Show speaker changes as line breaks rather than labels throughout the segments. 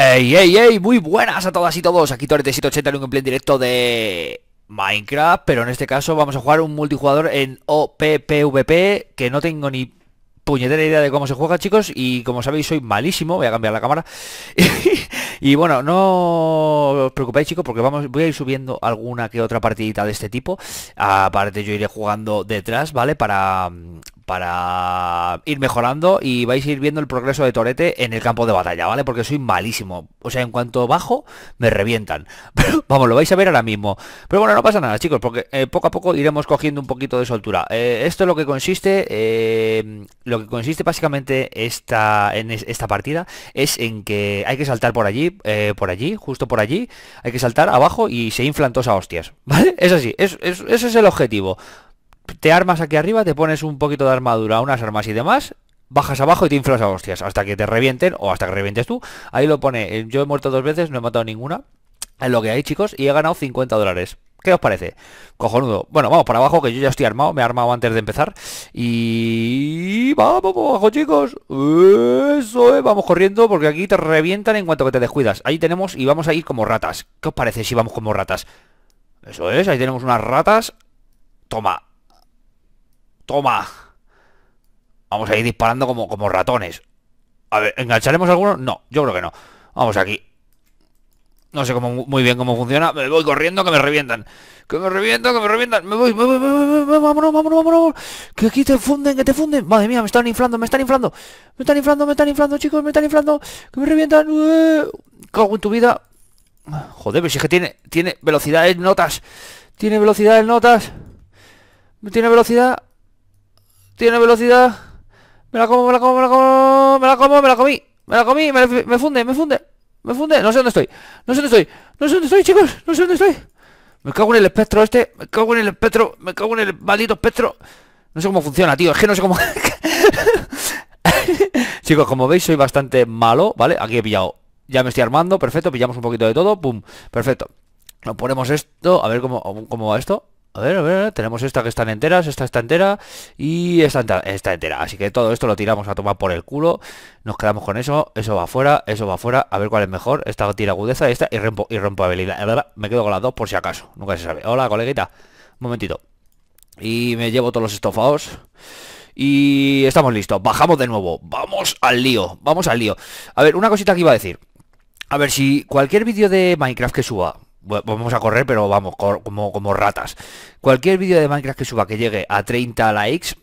¡Ey, ey, ey! Muy buenas a todas y todos, aquí de 780 en un gameplay directo de Minecraft, pero en este caso vamos a jugar un multijugador en OPPVP, que no tengo ni puñetera idea de cómo se juega, chicos, y como sabéis soy malísimo, voy a cambiar la cámara. y bueno, no os preocupéis, chicos, porque vamos, voy a ir subiendo alguna que otra partidita de este tipo. Aparte yo iré jugando detrás, ¿vale? Para, para ir mejorando y vais a ir viendo el progreso de Torete en el campo de batalla, ¿vale? Porque soy malísimo. O sea, en cuanto bajo, me revientan. Pero, vamos, lo vais a ver ahora mismo. Pero bueno, no pasa nada, chicos, porque eh, poco a poco iremos cogiendo un poquito de soltura. Eh, esto es lo que consiste, eh, lo que consiste básicamente esta, en esta partida es en que hay que saltar por allí, por allí, justo por allí, hay que saltar abajo y se inflan todos a hostias, ¿vale? Eso así, es, ese es el objetivo te armas aquí arriba, te pones un poquito de armadura, unas armas y demás, bajas abajo y te inflas a hostias hasta que te revienten o hasta que revientes tú. Ahí lo pone, eh, yo he muerto dos veces, no he matado ninguna. Es lo que hay, chicos, y he ganado 50 dólares. ¿Qué os parece? Cojonudo. Bueno, vamos para abajo, que yo ya estoy armado, me he armado antes de empezar. Y... ¡Vamos para abajo, chicos! Eso es, vamos corriendo, porque aquí te revientan en cuanto que te descuidas. Ahí tenemos, y vamos a ir como ratas. ¿Qué os parece si vamos como ratas? Eso es, ahí tenemos unas ratas. Toma, Toma. Vamos a ir disparando como, como ratones. A ver, ¿engancharemos algunos? No, yo creo que no. Vamos aquí. No sé cómo, muy bien cómo funciona. Me voy corriendo que me revientan. Que me revientan, que me revientan. Me voy, me voy, me voy, Vámonos, vámonos, vámonos. Que aquí te funden, que te funden. Madre mía, me están inflando, me están inflando. Me están inflando, me están inflando, chicos, me están inflando. Que me revientan. Cago en tu vida. Joder, pero si es que tiene, tiene velocidades notas. Tiene velocidades notas. Tiene velocidad. Tiene velocidad. Me la como, me la como, me la como. Me la como, me la comí. Me la comí, me, me funde, me funde. Me funde. No sé dónde estoy. No sé dónde estoy. No sé dónde estoy, chicos. No sé dónde estoy. Me cago en el espectro este. Me cago en el espectro. Me cago en el maldito espectro. No sé cómo funciona, tío. Es que no sé cómo... Chicos, como veis, soy bastante malo, ¿vale? Aquí he pillado. Ya me estoy armando, perfecto. Pillamos un poquito de todo. Pum, perfecto. Nos ponemos esto. A ver cómo, cómo va esto. A ver, a ver, tenemos esta que están enteras, esta está entera y esta, está entera. Así que todo esto lo tiramos a tomar por el culo. Nos quedamos con eso, eso va afuera, eso va afuera. A ver cuál es mejor. Esta tira agudeza esta y, rompo, y rompoabilidad. Me quedo con las dos por si acaso. Nunca se sabe. Hola, coleguita. Un momentito. Y me llevo todos los estofados. Y estamos listos. Bajamos de nuevo. Vamos al lío. Vamos al lío. A ver, una cosita que iba a decir. A ver, si cualquier vídeo de Minecraft que suba vamos a correr, pero vamos, como, como ratas. Cualquier vídeo de Minecraft que suba que llegue a 30 likes,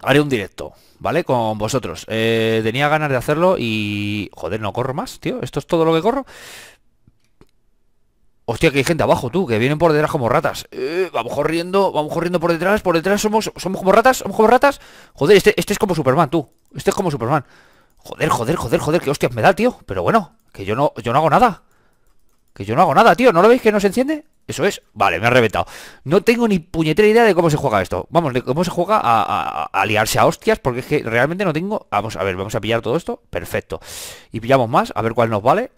haré un directo, ¿vale? Con vosotros. Eh, tenía ganas de hacerlo y... Joder, no corro más, tío. Esto es todo lo que corro. Hostia, que hay gente abajo, tú, que vienen por detrás como ratas. Eh, vamos corriendo, vamos corriendo por detrás, por detrás somos, somos como ratas, somos como ratas. Joder, este, este es como Superman, tú. Este es como Superman. Joder, joder, joder, joder, que hostias me da, tío. Pero bueno, que yo no, yo no hago nada. Que yo no hago nada, tío. ¿No lo veis que no se enciende? Eso es. Vale, me ha reventado. No tengo ni puñetera idea de cómo se juega esto. Vamos, de cómo se juega a, a, liarse a hostias, porque es que realmente no tengo... Vamos, a ver, vamos a pillar todo esto. Perfecto. Y pillamos más, a ver cuál nos vale.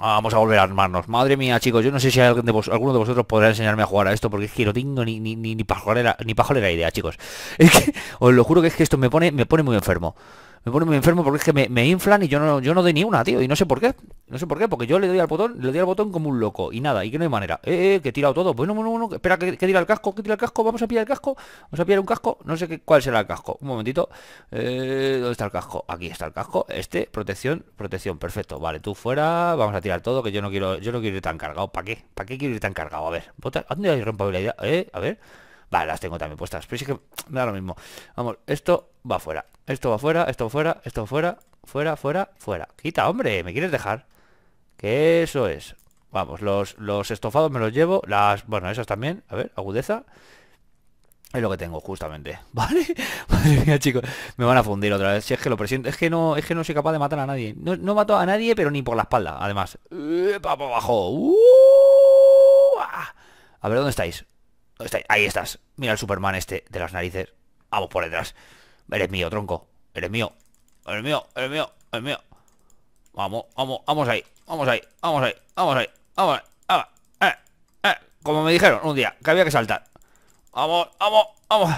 Ah, vamos a volver a armarnos. Madre mía, chicos, yo no sé si alguno de vosotros podrá enseñarme a jugar a esto, porque es que no tengo ni, ni, ni, ni pajolera, ni idea, chicos. Es que, os lo juro que es que esto me pone muy enfermo me pone muy enfermo porque es que me, inflan y yo no, yo no doy ni una, tío. Y no sé por qué. No sé por qué, porque yo le doy al botón, le doy al botón como un loco. Y nada, y que no hay manera. Eh, eh que he tirado todo. Bueno, bueno, bueno, espera, que, tira el casco, que tira el casco, vamos a pillar el casco, vamos a pillar un casco. No sé cuál será el casco. Un momentito. Eh, ¿Dónde está el casco? Aquí está el casco. Este, protección, protección, perfecto. Vale, tú fuera, vamos a tirar todo, que yo no quiero, yo no quiero ir tan cargado. ¿Para qué? ¿Para qué quiero ir tan cargado? A ver, ¿dónde hay rompabilidad? Eh, a ver. Vale, las tengo también puestas. Pero sí que da lo mismo. Vamos, esto va fuera. Esto va fuera, esto va fuera, esto va fuera Fuera, fuera, fuera Quita, hombre, ¿me quieres dejar? Que eso es Vamos, los, los estofados me los llevo Las, bueno, esas también A ver, agudeza es lo que tengo, justamente. ¿Vale? Madre mía, chicos. Me van a fundir otra vez. Si es que lo presiento. Es que no, es que no soy capaz de matar a nadie. No, no mato a nadie, pero ni por la espalda, además. Eh, para abajo! Uh, ah. A ver, ¿dónde estáis? ¿Dónde estáis? Ahí estás. Mira el Superman este de las narices. Vamos por detrás. Eres mío, tronco. Eres mío. Eres mío, eres mío, eres mío. Vamos, vamos, vamos ahí. Vamos ahí, vamos ahí, vamos ahí. Vamos ahí. Eh, eh, Como me dijeron un día, que había que saltar. Vamos, vamos, vamos.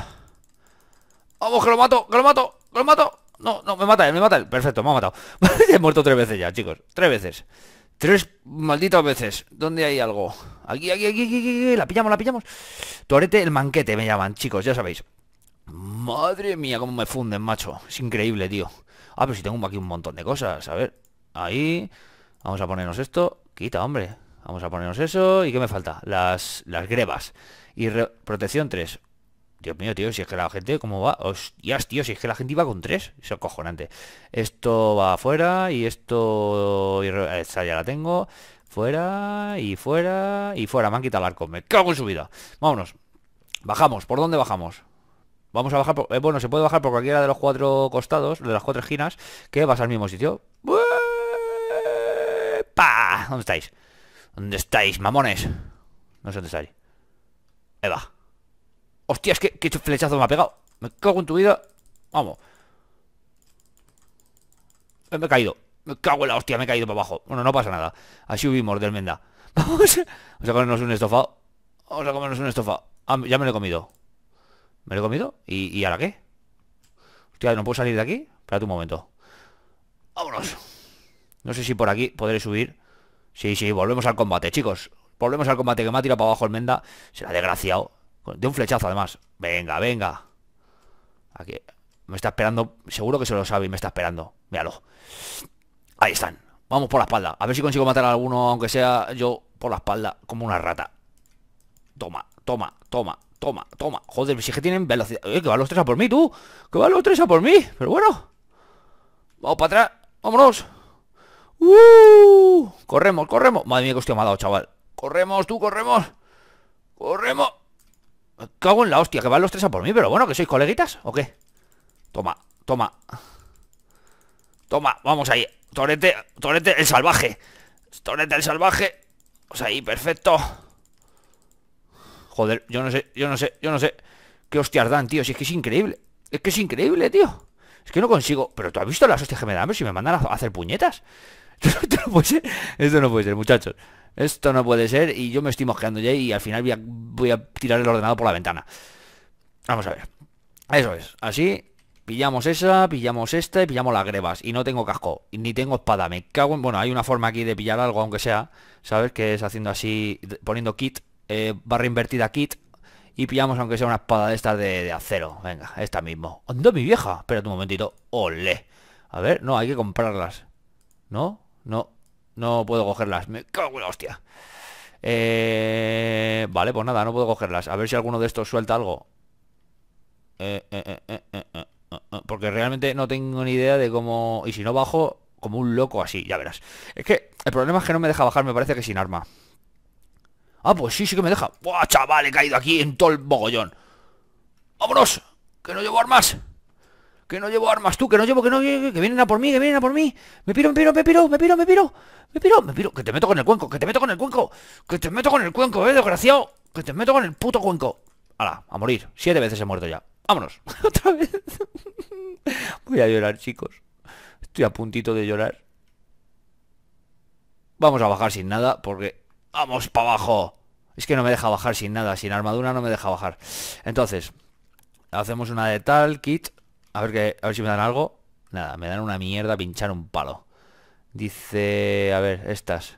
Vamos, que lo mato, que lo mato, que lo mato. No, no, me mata él, me mata él. Perfecto, me ha matado. He muerto tres veces ya, chicos. Tres veces. Tres malditas veces. ¿Dónde hay algo? Aquí, aquí, aquí, aquí, La pillamos, la pillamos. Tuarete, el manquete me llaman, chicos, ya sabéis. Madre mía, cómo me funden, macho. Es increíble, tío. Ah, pero si tengo aquí un montón de cosas. A ver, ahí. Vamos a ponernos esto. Quita, hombre. Vamos a ponernos eso. ¿Y qué me falta? Las, las grebas. Y protección 3. Dios mío, tío, si es que la gente, ¿cómo va? Hostias, tío, si es que la gente iba con 3. Es cojonante Esto va afuera y esto... ya la tengo. Fuera y fuera y fuera. Me han quitado el arco. Me cago en su vida. Vámonos. Bajamos. ¿Por dónde bajamos? Vamos a bajar, por, eh, bueno, se puede bajar por cualquiera de los cuatro costados, de las cuatro esquinas, que vas al mismo sitio. ¡Pa! ¿Dónde estáis? ¿Dónde estáis, mamones? No sé dónde estáis. Eva. Hostias, qué, qué flechazo me ha pegado. Me cago en tu vida. Vamos. Eh, me he caído. Me cago en la hostia, me he caído para abajo. Bueno, no pasa nada. Así hubimos del menda. Vamos. Vamos a comernos un estofado. Vamos a comernos un estofado. Ah, ya me lo he comido. Me lo he comido. ¿Y, ahora qué? Hostia, ¿no puedo salir de aquí? Espérate un momento. Vámonos. No sé si por aquí podré subir. Sí, sí, volvemos al combate, chicos. Volvemos al combate que me ha tirado para abajo el Menda. Será desgraciado. De un flechazo, además. Venga, venga. Aquí. Me está esperando. Seguro que se lo sabe y me está esperando. Míralo. Ahí están. Vamos por la espalda. A ver si consigo matar a alguno, aunque sea yo por la espalda, como una rata. Toma, toma, toma. Toma, toma. Joder, si es que tienen velocidad. Eh, que van los tres a por mí, tú. Que van los tres a por mí. Pero bueno. Vamos para atrás. Vámonos. ¡Uh! Corremos, corremos. Madre mía, que hostia me ha dado, chaval. Corremos, tú, corremos. Corremos. Me cago en la hostia, que van los tres a por mí. Pero bueno, que sois coleguitas o qué. Toma, toma. Toma, vamos ahí. Torete, Torete el salvaje. Torete el salvaje. os pues ahí, perfecto. Joder, yo no sé, yo no sé, yo no sé. Qué hostias dan, tío. Si es que es increíble. Es que es increíble, tío. Es que no consigo. Pero tú has visto las hostias que me dan, si me mandan a hacer puñetas. Esto no puede ser, no ser, muchachos. Esto no puede ser y yo me estoy mosqueando ya y al final voy a, tirar el ordenador por la ventana. Vamos a ver. Eso es. Así, pillamos esa, pillamos esta y pillamos las grebas. Y no tengo casco, ni tengo espada. Me cago en... Bueno, hay una forma aquí de pillar algo, aunque sea, ¿sabes? Que es haciendo así, poniendo kit eh, barra invertida kit y pillamos aunque sea una espada de esta de, acero. Venga, esta mismo. ¡Ando mi vieja? Espérate un momentito. Ole. A ver, no, hay que comprarlas. ¿No? No. No puedo cogerlas. Me cago en la hostia. Eh, vale, pues nada, no puedo cogerlas. A ver si alguno de estos suelta algo. Eh, eh, eh, eh porque realmente no tengo ni idea de cómo... Y si no bajo, como un loco así, ya verás. Es que el problema es que no me deja bajar, me parece que sin arma. Ah, pues sí, sí que me deja Buah, chaval, he caído aquí en todo el mogollón ¡Vámonos! ¡Que no llevo armas! ¡Que no llevo armas! ¡Tú, que no llevo, que no llevo! ¡Que vienen a por mí, que vienen a por mí! ¡Me piro, me piro, me piro, me piro, me piro! ¡Me piro, me piro! ¡Que te meto con el cuenco, que te meto con el cuenco! ¡Que te meto con el cuenco, eh, desgraciado! ¡Que te meto con el puto cuenco! ¡Hala, a morir! Siete veces he muerto ya ¡Vámonos! ¡Otra vez! Voy a llorar, chicos Estoy a puntito de llorar Vamos a bajar sin nada porque... ¡Vamos para abajo! Es que no me deja bajar sin nada, sin armadura no me deja bajar. Entonces, hacemos una de tal, kit. A ver, que, a ver si me dan algo. Nada, me dan una mierda pinchar un palo. Dice, a ver, estas.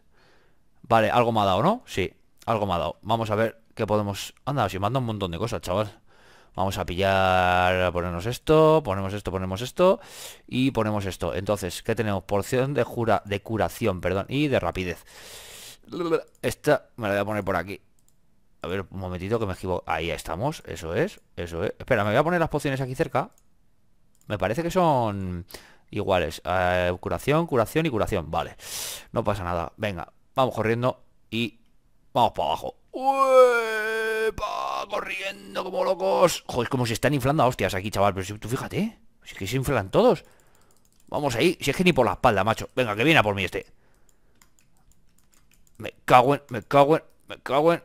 Vale, algo me ha dado, ¿no? Sí, algo me ha dado. Vamos a ver qué podemos... Anda, si manda un montón de cosas, chaval. Vamos a pillar, ponernos esto, ponemos esto, ponemos esto y ponemos esto. Entonces, ¿qué tenemos? Porción de, de curación, perdón, y de rapidez. Esta me la voy a poner por aquí. A ver, un momentito que me equivoco. Ahí estamos, eso es, eso es. Espera, me voy a poner las pociones aquí cerca. Me parece que son iguales. Eh, curación, curación y curación. Vale, no pasa nada. Venga, vamos corriendo y vamos para abajo. ¡Uepa! Corriendo como locos. Joder, como se están inflando a hostias aquí, chaval. Pero si tú fíjate, es que se inflan todos. Vamos ahí, si es que ni por la espalda, macho. Venga, que viene a por mí este. Me caguen, me caguen me caguen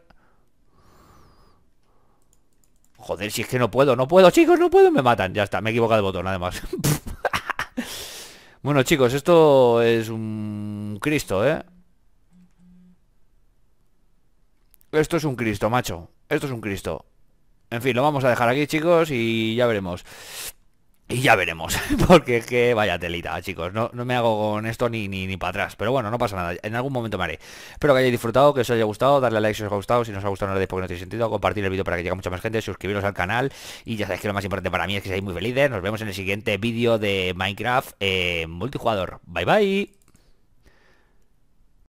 Joder, si es que no puedo, no puedo, chicos, no puedo, me matan. Ya está, me he equivocado de botón, además. bueno, chicos, esto es un Cristo, ¿eh? Esto es un Cristo, macho. Esto es un Cristo. En fin, lo vamos a dejar aquí, chicos, y ya veremos. Y ya veremos, porque es que vaya telita, chicos. No, me hago con esto ni, ni, para atrás. Pero bueno, no pasa nada. En algún momento me haré. Espero que hayáis disfrutado, que os haya gustado. Darle a like si os ha gustado. Si no os ha gustado, no lo deis porque no tiene sentido. Compartir el vídeo para que llegue a mucha más gente. Suscribiros al canal. Y ya sabéis que lo más importante para mí es que seáis muy felices. Nos vemos en el siguiente vídeo de Minecraft eh, multijugador. Bye bye.